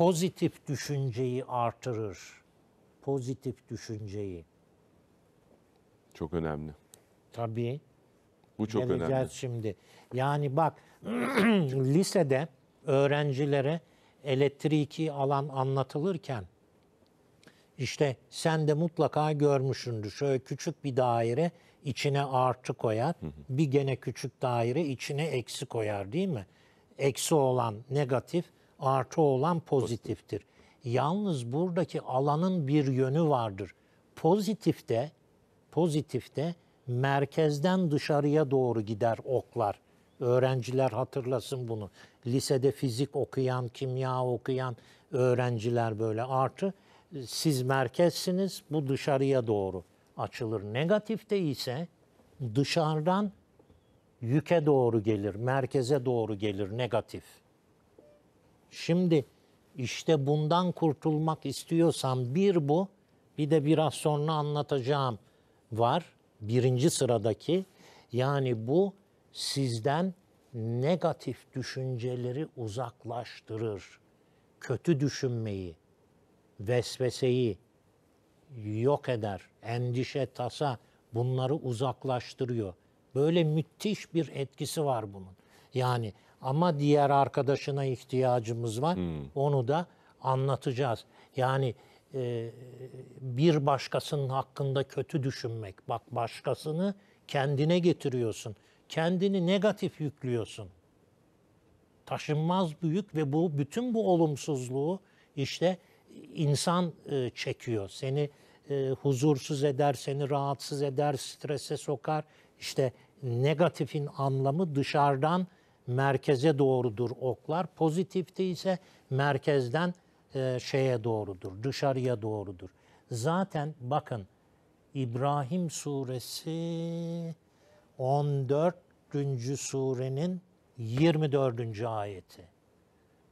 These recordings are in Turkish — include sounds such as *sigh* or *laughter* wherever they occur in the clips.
pozitif düşünceyi artırır. Pozitif düşünceyi. Çok önemli. Tabii. Bu çok Geleceğiz önemli. şimdi. Yani bak *clears throat* lisede öğrencilere elektriki alan anlatılırken işte sen de mutlaka görmüşsündür. Şöyle küçük bir daire içine artı koyar. Bir gene küçük daire içine eksi koyar değil mi? Eksi olan negatif, artı olan pozitiftir. Yalnız buradaki alanın bir yönü vardır. Pozitifte pozitifte merkezden dışarıya doğru gider oklar. Öğrenciler hatırlasın bunu. Lisede fizik okuyan, kimya okuyan öğrenciler böyle artı siz merkezsiniz bu dışarıya doğru açılır. Negatifte ise dışarıdan yüke doğru gelir, merkeze doğru gelir negatif. Şimdi işte bundan kurtulmak istiyorsan bir bu, bir de biraz sonra anlatacağım var. Birinci sıradaki yani bu sizden negatif düşünceleri uzaklaştırır. Kötü düşünmeyi, vesveseyi yok eder. Endişe, tasa bunları uzaklaştırıyor. Böyle müthiş bir etkisi var bunun. Yani ama diğer arkadaşına ihtiyacımız var. Hmm. Onu da anlatacağız. Yani e, bir başkasının hakkında kötü düşünmek. Bak başkasını kendine getiriyorsun. Kendini negatif yüklüyorsun. Taşınmaz büyük ve bu bütün bu olumsuzluğu işte insan e, çekiyor. Seni e, huzursuz eder, seni rahatsız eder, strese sokar. İşte negatifin anlamı dışarıdan merkeze doğrudur oklar. Pozitifte ise merkezden e, şeye doğrudur, dışarıya doğrudur. Zaten bakın İbrahim suresi 14. surenin 24. ayeti.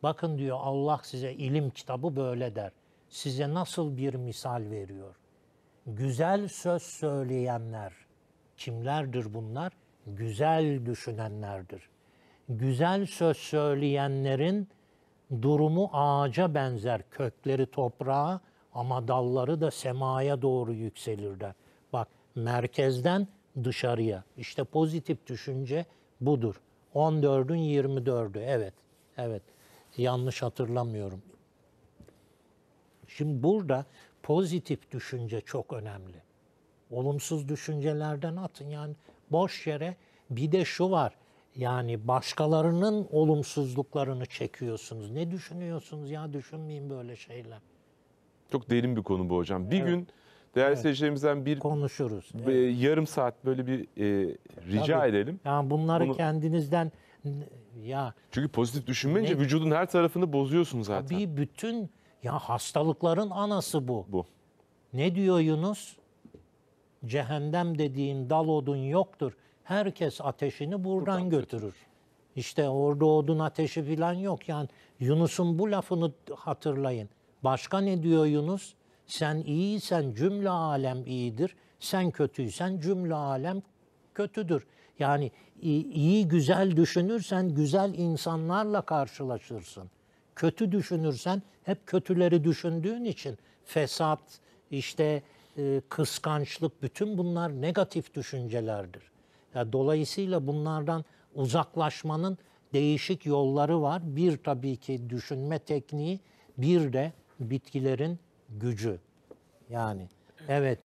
Bakın diyor Allah size ilim kitabı böyle der. Size nasıl bir misal veriyor? Güzel söz söyleyenler kimlerdir bunlar? Güzel düşünenlerdir güzel söz söyleyenlerin durumu ağaca benzer. Kökleri toprağa ama dalları da semaya doğru yükselirler. Bak merkezden dışarıya. İşte pozitif düşünce budur. 14'ün 24'ü. Evet. Evet. Yanlış hatırlamıyorum. Şimdi burada pozitif düşünce çok önemli. Olumsuz düşüncelerden atın. Yani boş yere bir de şu var. Yani başkalarının olumsuzluklarını çekiyorsunuz. Ne düşünüyorsunuz ya düşünmeyin böyle şeyler. Çok derin bir konu bu hocam. Bir evet. gün değerli evet. seyircilerimizden bir konuşuruz. E, yarım saat böyle bir e, rica Tabii. edelim. Yani bunları Bunu... kendinizden ya Çünkü pozitif düşünmeyince ne? vücudun her tarafını bozuyorsunuz zaten. Tabii bütün ya hastalıkların anası bu. Bu. Ne diyor Yunus? Cehennem dediğin dal odun yoktur herkes ateşini buradan, buradan götürür. götürür. İşte orada odun ateşi falan yok. Yani Yunus'un bu lafını hatırlayın. Başka ne diyor Yunus? Sen iyiysen cümle alem iyidir. Sen kötüysen cümle alem kötüdür. Yani iyi güzel düşünürsen güzel insanlarla karşılaşırsın. Kötü düşünürsen hep kötüleri düşündüğün için fesat, işte e, kıskançlık bütün bunlar negatif düşüncelerdir. Yani dolayısıyla bunlardan uzaklaşmanın değişik yolları var. Bir tabii ki düşünme tekniği, bir de bitkilerin gücü. Yani evet